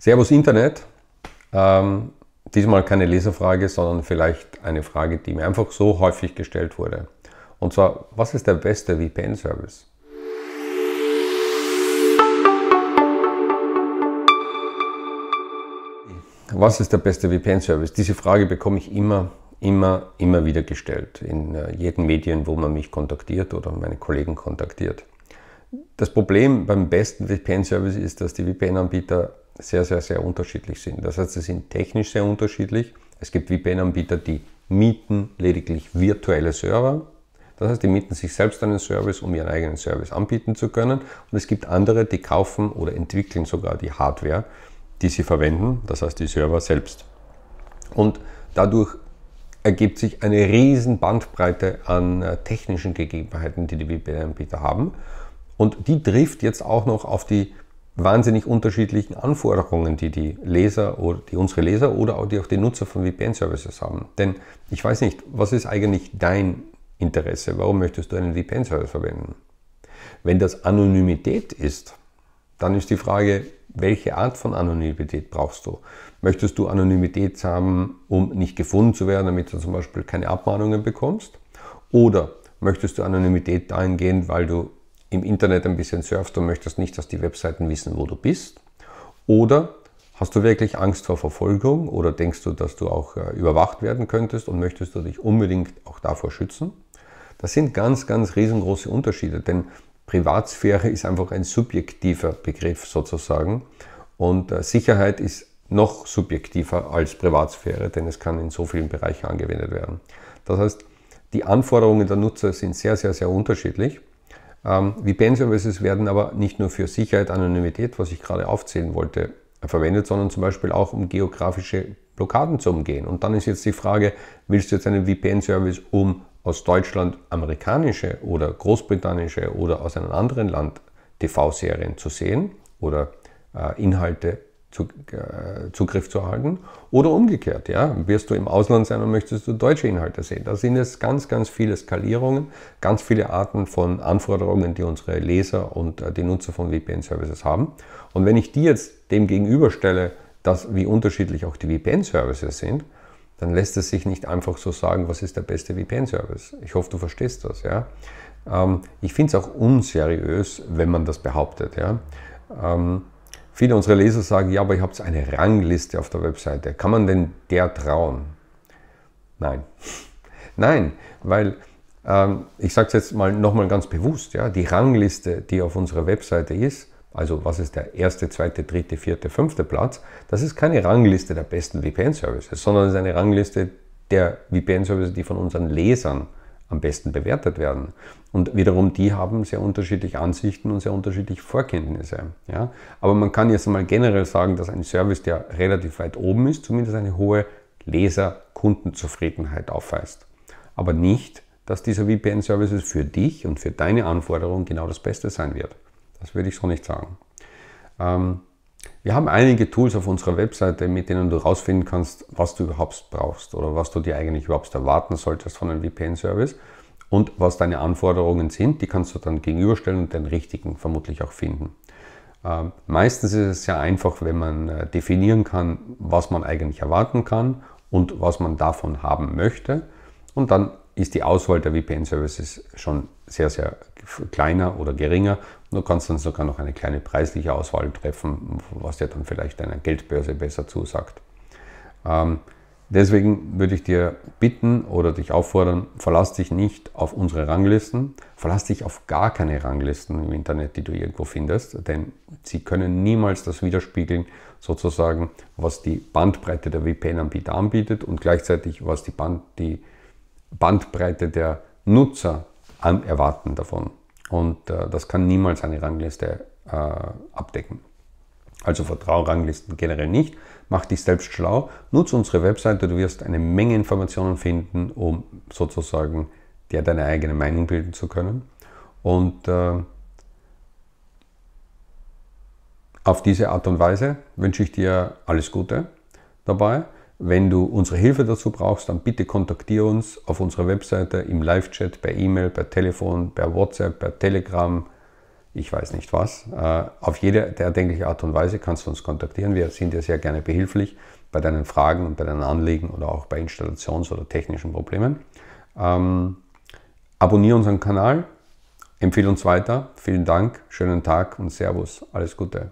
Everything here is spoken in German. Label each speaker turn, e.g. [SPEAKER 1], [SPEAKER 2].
[SPEAKER 1] Servus Internet. Ähm, diesmal keine Leserfrage, sondern vielleicht eine Frage, die mir einfach so häufig gestellt wurde. Und zwar, was ist der beste VPN-Service? Was ist der beste VPN-Service? Diese Frage bekomme ich immer, immer, immer wieder gestellt. In äh, jedem Medien, wo man mich kontaktiert oder meine Kollegen kontaktiert. Das Problem beim besten VPN-Service ist, dass die VPN-Anbieter sehr, sehr, sehr unterschiedlich sind. Das heißt, sie sind technisch sehr unterschiedlich. Es gibt VPN-Anbieter, die mieten lediglich virtuelle Server. Das heißt, die mieten sich selbst einen Service, um ihren eigenen Service anbieten zu können. Und es gibt andere, die kaufen oder entwickeln sogar die Hardware, die sie verwenden, das heißt die Server selbst. Und dadurch ergibt sich eine riesen Bandbreite an äh, technischen Gegebenheiten, die die VPN-Anbieter haben. Und die trifft jetzt auch noch auf die wahnsinnig unterschiedlichen Anforderungen, die die Leser oder die unsere Leser oder auch die, auch die Nutzer von VPN-Services haben. Denn ich weiß nicht, was ist eigentlich dein Interesse? Warum möchtest du einen VPN-Service verwenden? Wenn das Anonymität ist, dann ist die Frage, welche Art von Anonymität brauchst du? Möchtest du Anonymität haben, um nicht gefunden zu werden, damit du zum Beispiel keine Abmahnungen bekommst? Oder möchtest du Anonymität dahingehend, weil du im Internet ein bisschen surfst und möchtest nicht, dass die Webseiten wissen, wo du bist. Oder hast du wirklich Angst vor Verfolgung oder denkst du, dass du auch äh, überwacht werden könntest und möchtest du dich unbedingt auch davor schützen? Das sind ganz, ganz riesengroße Unterschiede, denn Privatsphäre ist einfach ein subjektiver Begriff sozusagen und äh, Sicherheit ist noch subjektiver als Privatsphäre, denn es kann in so vielen Bereichen angewendet werden. Das heißt, die Anforderungen der Nutzer sind sehr, sehr, sehr unterschiedlich ähm, wie services werden aber nicht nur für Sicherheit, Anonymität, was ich gerade aufzählen wollte, verwendet, sondern zum Beispiel auch um geografische Blockaden zu umgehen. Und dann ist jetzt die Frage, willst du jetzt einen VPN-Service, um aus Deutschland amerikanische oder großbritannische oder aus einem anderen Land TV-Serien zu sehen oder äh, Inhalte äh, Zugriff zu erhalten oder umgekehrt. Ja, wirst du im Ausland sein und möchtest du deutsche Inhalte sehen. Da sind es ganz, ganz viele Skalierungen, ganz viele Arten von Anforderungen, die unsere Leser und äh, die Nutzer von VPN-Services haben. Und wenn ich die jetzt dem gegenüberstelle, dass wie unterschiedlich auch die VPN-Services sind, dann lässt es sich nicht einfach so sagen, was ist der beste VPN-Service. Ich hoffe, du verstehst das. Ja? Ähm, ich finde es auch unseriös, wenn man das behauptet. Ja? Ähm, Viele unserer Leser sagen, ja, aber ich habe eine Rangliste auf der Webseite. Kann man denn der trauen? Nein. Nein, weil ähm, ich sage es jetzt mal nochmal ganz bewusst, ja, die Rangliste, die auf unserer Webseite ist, also was ist der erste, zweite, dritte, vierte, fünfte Platz, das ist keine Rangliste der besten VPN-Services, sondern es ist eine Rangliste der VPN-Services, die von unseren Lesern am besten bewertet werden. Und wiederum, die haben sehr unterschiedliche Ansichten und sehr unterschiedliche Vorkenntnisse. Ja? Aber man kann jetzt mal generell sagen, dass ein Service, der relativ weit oben ist, zumindest eine hohe Leser-Kundenzufriedenheit aufweist. Aber nicht, dass dieser VPN-Service für dich und für deine Anforderungen genau das Beste sein wird. Das würde ich so nicht sagen. Ähm, wir haben einige Tools auf unserer Webseite, mit denen du herausfinden kannst, was du überhaupt brauchst oder was du dir eigentlich überhaupt erwarten solltest von einem VPN-Service und was deine Anforderungen sind. Die kannst du dann gegenüberstellen und den richtigen vermutlich auch finden. Ähm, meistens ist es sehr einfach, wenn man äh, definieren kann, was man eigentlich erwarten kann und was man davon haben möchte. Und dann ist die Auswahl der VPN-Services schon sehr, sehr kleiner oder geringer. Du kannst dann sogar noch eine kleine preisliche Auswahl treffen, was dir dann vielleicht deiner Geldbörse besser zusagt. Ähm, deswegen würde ich dir bitten oder dich auffordern, verlass dich nicht auf unsere Ranglisten, verlass dich auf gar keine Ranglisten im Internet, die du irgendwo findest, denn sie können niemals das widerspiegeln, sozusagen, was die Bandbreite der VPN-Anbieter anbietet und gleichzeitig, was die Band, die Bandbreite der Nutzer an erwarten davon. Und äh, das kann niemals eine Rangliste äh, abdecken. Also vertraue Ranglisten generell nicht. Mach dich selbst schlau. Nutze unsere Webseite. Du wirst eine Menge Informationen finden, um sozusagen dir deine eigene Meinung bilden zu können. Und äh, auf diese Art und Weise wünsche ich dir alles Gute dabei. Wenn du unsere Hilfe dazu brauchst, dann bitte kontaktiere uns auf unserer Webseite, im Live-Chat, per E-Mail, per Telefon, per WhatsApp, per Telegram, ich weiß nicht was. Äh, auf jede der erdenkliche Art und Weise kannst du uns kontaktieren. Wir sind dir sehr gerne behilflich bei deinen Fragen und bei deinen Anliegen oder auch bei Installations- oder technischen Problemen. Ähm, abonniere unseren Kanal, empfehle uns weiter. Vielen Dank, schönen Tag und Servus. Alles Gute.